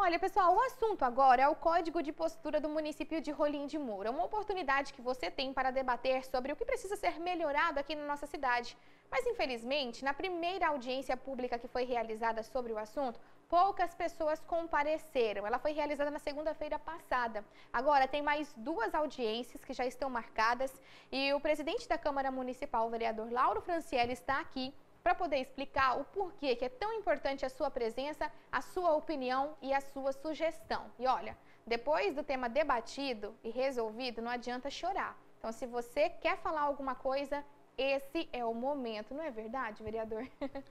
Olha, pessoal, o assunto agora é o Código de Postura do município de Rolim de Moura. Uma oportunidade que você tem para debater sobre o que precisa ser melhorado aqui na nossa cidade. Mas, infelizmente, na primeira audiência pública que foi realizada sobre o assunto, poucas pessoas compareceram. Ela foi realizada na segunda-feira passada. Agora, tem mais duas audiências que já estão marcadas e o presidente da Câmara Municipal, o vereador Lauro Francielli, está aqui para poder explicar o porquê que é tão importante a sua presença, a sua opinião e a sua sugestão. E olha, depois do tema debatido e resolvido, não adianta chorar. Então, se você quer falar alguma coisa, esse é o momento, não é verdade, vereador?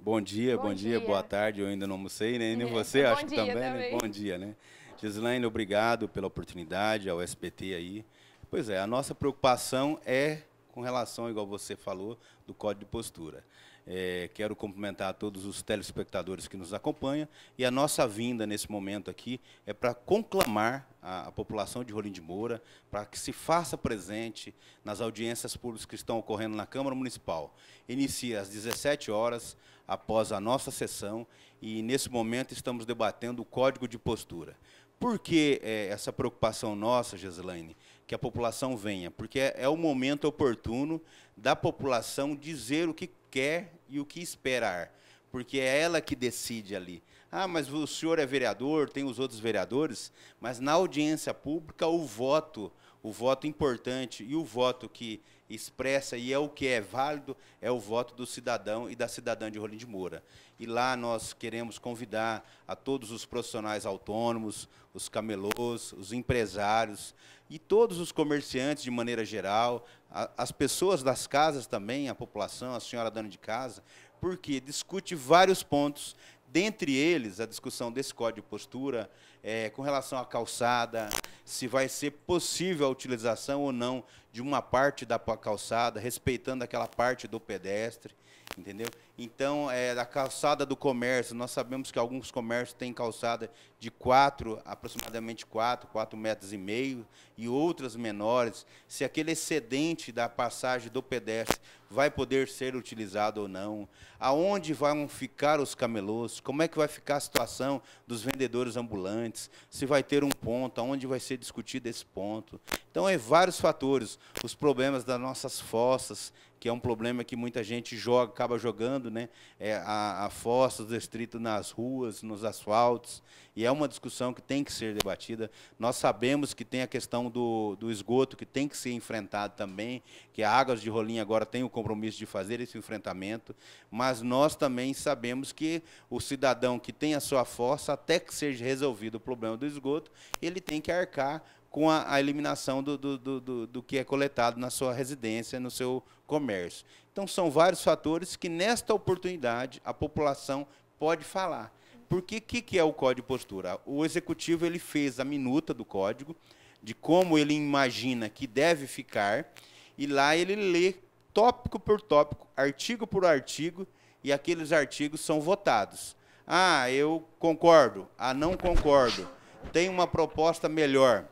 Bom dia, bom, bom dia, dia, boa tarde. Eu ainda não almocei, né? nem você, acho que também, também. Né? Bom dia, né? Gislaine, obrigado pela oportunidade, ao SBT aí. Pois é, a nossa preocupação é com relação, igual você falou, do código de postura. É, quero cumprimentar a todos os telespectadores que nos acompanham e a nossa vinda nesse momento aqui é para conclamar a, a, população de Rolim de Moura para que se faça presente nas audiências públicas que estão ocorrendo na Câmara Municipal. Inicia às 17 horas após a nossa sessão e nesse momento estamos debatendo o Código de Postura. Por que é, essa preocupação nossa, Gislaine? que a população venha, porque é, é, o momento oportuno da população dizer o que quer e o que esperar, porque é ela que decide ali. Ah, mas o senhor é vereador, tem os outros vereadores, mas na audiência pública o voto o voto importante e o voto que expressa e é o que é válido é o voto do cidadão e da cidadã de Rolim de Moura. E lá nós queremos convidar a todos os profissionais autônomos, os camelôs, os empresários e todos os comerciantes de maneira geral, a, as pessoas das casas também, a população, a senhora dona de casa, porque discute vários pontos Dentre eles, a discussão desse código de postura é, com relação à calçada, se vai ser possível a utilização ou não de uma parte da calçada, respeitando aquela parte do pedestre, entendeu? Então, é, a calçada do comércio, nós sabemos que alguns comércios têm calçada de 4, aproximadamente 4, 4 metros e meio, e outras menores, se aquele excedente da passagem do pedestre vai poder ser utilizado ou não, aonde vão ficar os camelôs, como é que vai ficar a situação dos vendedores ambulantes, se vai ter um ponto, aonde vai ser discutido esse ponto. Então, é vários fatores. Os problemas das nossas fossas, que é um problema que muita gente joga, acaba jogando, né? É, a, a força do distrito nas ruas, nos asfaltos, e é uma discussão que tem que ser debatida. Nós sabemos que tem a questão do, do esgoto que tem que ser enfrentado também, que a Águas de Rolim agora tem o compromisso de fazer esse enfrentamento, mas nós também sabemos que o cidadão que tem a sua força, até que seja resolvido o problema do esgoto, ele tem que arcar com a, a eliminação do, do, do, do, que é coletado na sua residência, no seu comércio. Então, são vários fatores que, nesta oportunidade, a população pode falar. Porque o que, que é o código de postura? O executivo ele fez a minuta do código, de como ele imagina que deve ficar, e lá ele lê tópico por tópico, artigo por artigo, e aqueles artigos são votados. Ah, eu concordo. Ah, não concordo. Tem uma proposta melhor.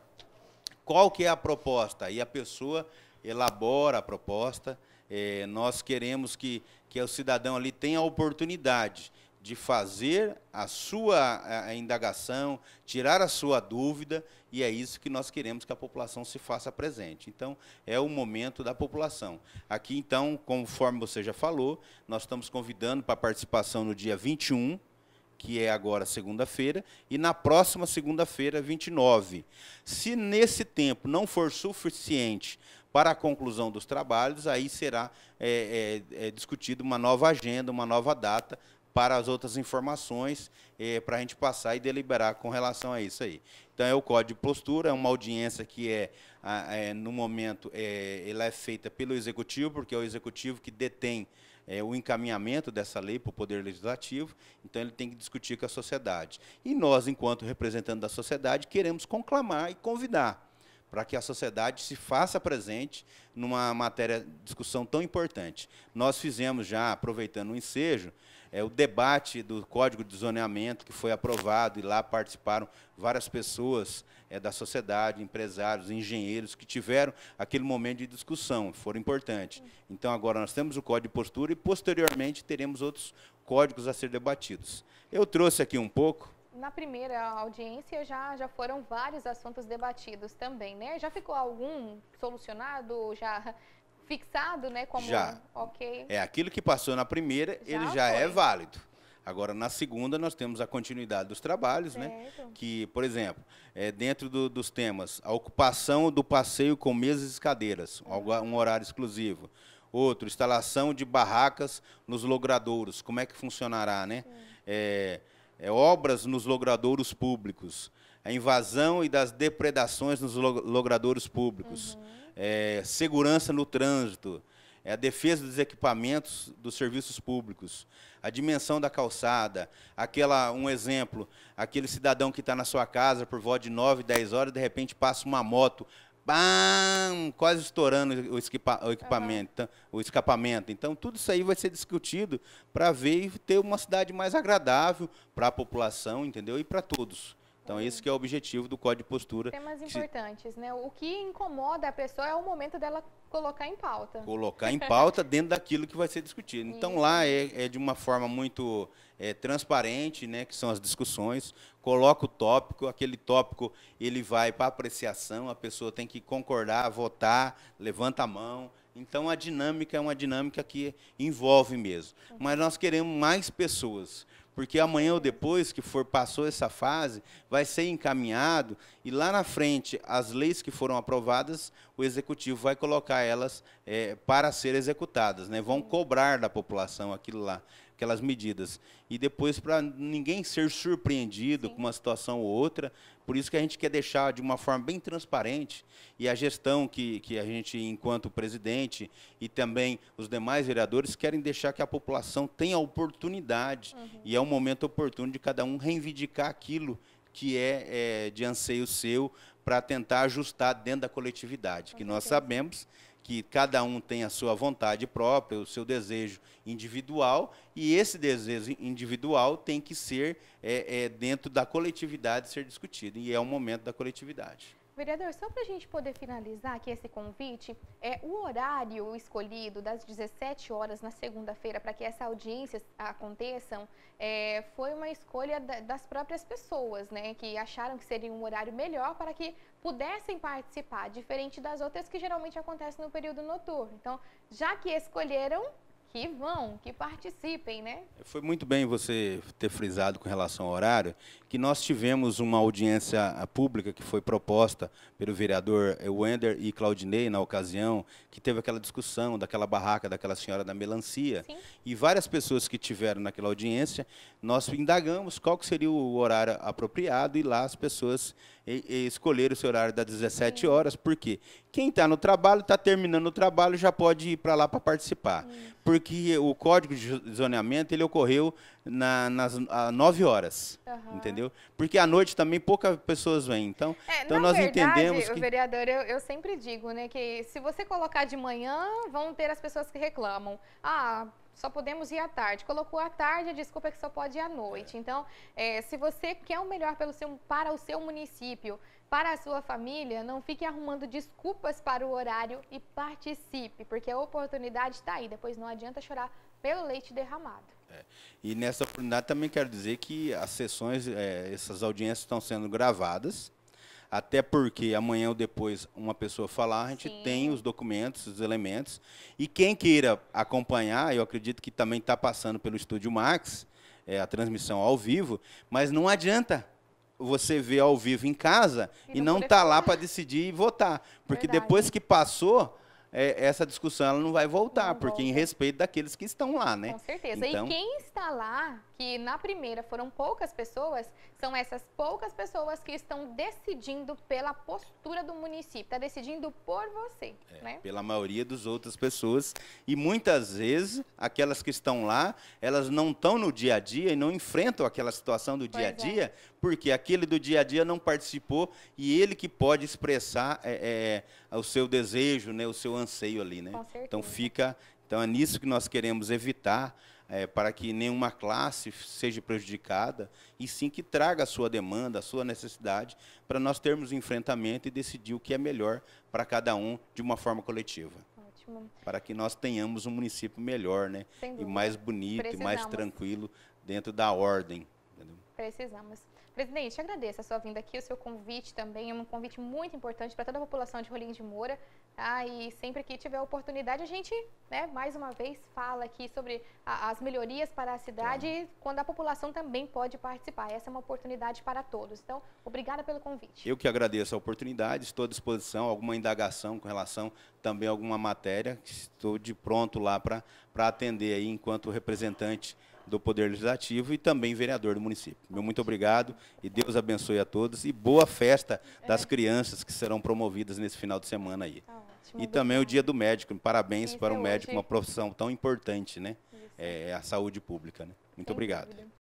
Qual que é a proposta? E a pessoa elabora a proposta, é, nós queremos que, que o cidadão ali tenha a oportunidade de fazer a sua a indagação, tirar a sua dúvida, e é isso que nós queremos que a população se faça presente. Então, é o momento da população. Aqui, então, conforme você já falou, nós estamos convidando para a participação no dia 21, que é agora segunda-feira, e na próxima segunda-feira, 29. Se nesse tempo não for suficiente para a conclusão dos trabalhos, aí será é, é, é discutida uma nova agenda, uma nova data para as outras informações, é, para a gente passar e deliberar com relação a isso aí. Então, é o código de postura, é uma audiência que, é, é no momento, é, ela é feita pelo Executivo, porque é o Executivo que detém é, o encaminhamento dessa lei para o Poder Legislativo, então ele tem que discutir com a sociedade. E nós, enquanto representantes da sociedade, queremos conclamar e convidar para que a sociedade se faça presente numa matéria, discussão tão importante. Nós fizemos já, aproveitando o ensejo, é, o debate do Código de Zoneamento, que foi aprovado, e lá participaram várias pessoas é, da sociedade, empresários, engenheiros, que tiveram aquele momento de discussão, foram importantes. Então, agora nós temos o Código de Postura e, posteriormente, teremos outros códigos a ser debatidos. Eu trouxe aqui um pouco na primeira audiência já, já foram vários assuntos debatidos também, né? Já ficou algum solucionado, já fixado, né? Como, já. Ok. É aquilo que passou na primeira, já ele já é foi. é válido. Agora, na segunda, nós temos a continuidade dos trabalhos, né? certo. né? Que, por exemplo, é, dentro do, dos temas, a ocupação do passeio com mesas e cadeiras, uhum. um horário exclusivo. Outro, instalação de barracas nos logradouros, como é que funcionará, né? Uhum. É, é, obras nos logradouros públicos, a invasão e das depredações nos logradouros públicos, uhum. é, segurança no trânsito, é a defesa dos equipamentos dos serviços públicos, a dimensão da calçada, aquela um exemplo, aquele cidadão que está na sua casa por volta de 9, 10 horas, de repente passa uma moto, bam, quase estourando o, esquipa, o equipamento, uhum. o escapamento. Então, tudo isso aí vai ser discutido para ver e ter uma cidade mais agradável para a população, entendeu? E para todos. Então, esse que é o objetivo do código de postura. Temas importantes, né? O que incomoda a pessoa é o momento dela colocar em pauta. Colocar em pauta dentro daquilo que vai ser discutido. Então, Isso. lá é, é, de uma forma muito é, transparente, né? Que são as discussões. Coloca o tópico, aquele tópico ele vai para apreciação, a pessoa tem que concordar, votar, levanta a mão. Então, a dinâmica é uma dinâmica que envolve mesmo. Uhum. Mas nós queremos mais pessoas porque amanhã ou depois que for passou essa fase, vai ser encaminhado e lá na frente as leis que foram aprovadas, o executivo vai colocar elas é, para ser executadas, né? Vão cobrar da população aquilo lá aquelas medidas. E depois, para ninguém ser surpreendido Sim. com uma situação ou outra, por isso que a gente quer deixar de uma forma bem transparente e a gestão que, que a gente, enquanto presidente e também os demais vereadores, querem deixar que a população tenha oportunidade uhum. e é um momento oportuno de cada um reivindicar aquilo que é, é de anseio seu para tentar ajustar dentro da coletividade, que nós sabemos que cada um tem a sua vontade própria, o seu desejo individual, e esse desejo individual tem que ser é, é, dentro da coletividade ser discutido, e é o momento da coletividade. Vereador, só para a gente poder finalizar aqui esse convite, é o horário escolhido das 17 horas na segunda-feira para que essa audiência aconteçam é, foi uma escolha da, das próprias pessoas, né? Que acharam que seria um horário melhor para que pudessem participar, diferente das outras que geralmente acontecem no período noturno. Então, já que escolheram, que vão, que participem, né? Foi muito bem você ter frisado com relação ao horário, que nós tivemos uma audiência pública que foi proposta pelo vereador eh, Wender e Claudinei na ocasião, que teve aquela discussão daquela barraca daquela senhora da melancia. Sim. E várias pessoas que tiveram naquela audiência, nós indagamos qual que seria o horário apropriado e lá as pessoas e, e escolher o seu horário das 17 horas, porque quem está no trabalho, está terminando o trabalho, já pode ir para lá para participar. Hum. Porque o código de zoneamento ele ocorreu na, nas a 9 horas, uhum. entendeu? Porque à noite também poucas pessoas vêm. Então, é, então nós verdade, entendemos que... vereador, eu, eu sempre digo né, que se você colocar de manhã, vão ter as pessoas que reclamam. Ah, só podemos ir à tarde. Colocou à tarde, a desculpa é que só pode ir à noite. É. Então, é, se você quer o melhor pelo seu, para o seu município, para a sua família, não fique arrumando desculpas para o horário e participe, porque a oportunidade está aí. Depois não adianta chorar pelo leite derramado. É. E nessa oportunidade também quero dizer que as sessões, é, essas audiências estão sendo gravadas até porque amanhã ou depois uma pessoa falar, a gente Sim. tem os documentos, os elementos. E quem queira acompanhar, eu acredito que também está passando pelo Estúdio Max, é, a transmissão ao vivo, mas não adianta você ver ao vivo em casa e, e não, estar tá lá para decidir e votar. Porque Verdade. depois que passou, é, essa discussão ela não vai voltar, não porque volta. em respeito daqueles que estão lá, né? Com certeza. Então... E quem está lá, que na primeira foram poucas pessoas, são essas poucas pessoas que estão decidindo pela postura do município, está decidindo por você, é, né? Pela maioria das outras pessoas. E muitas vezes, aquelas que estão lá, elas não estão no dia a dia e não enfrentam aquela situação do dia a é. dia, é. porque aquele do dia a dia não participou e ele que pode expressar é, é, o seu desejo, né, o seu anseio ali, né? então fica, então é nisso que nós queremos evitar é, para que nenhuma classe seja prejudicada, e sim que traga a sua demanda, a sua necessidade, para nós termos um enfrentamento e decidir o que é melhor para cada um de uma forma coletiva. Ótimo. Para que nós tenhamos um município melhor, né? e mais bonito, Precisamos. e mais tranquilo, dentro da ordem. Entendeu? Precisamos. Presidente, agradeço a sua vinda aqui, o seu convite também, é um convite muito importante para toda a população de Rolim de Moura. Ah, E sempre que tiver oportunidade, a gente, né, mais uma vez, fala aqui sobre a, as melhorias para a cidade, claro. quando a população também pode participar. Essa é uma oportunidade para todos. Então, obrigada pelo convite. Eu que agradeço a oportunidade, estou à disposição, alguma indagação com relação também alguma matéria, estou de pronto lá para atender aí enquanto representante do Poder Legislativo e também vereador do município. Meu muito obrigado e Deus abençoe a todos e boa festa das é. crianças que serão promovidas nesse final de semana aí. Tá ótimo, e também o Dia do Médico. Parabéns para um médico, uma profissão tão importante, né? É, a saúde pública. Né? Muito Sem obrigado. Dúvida.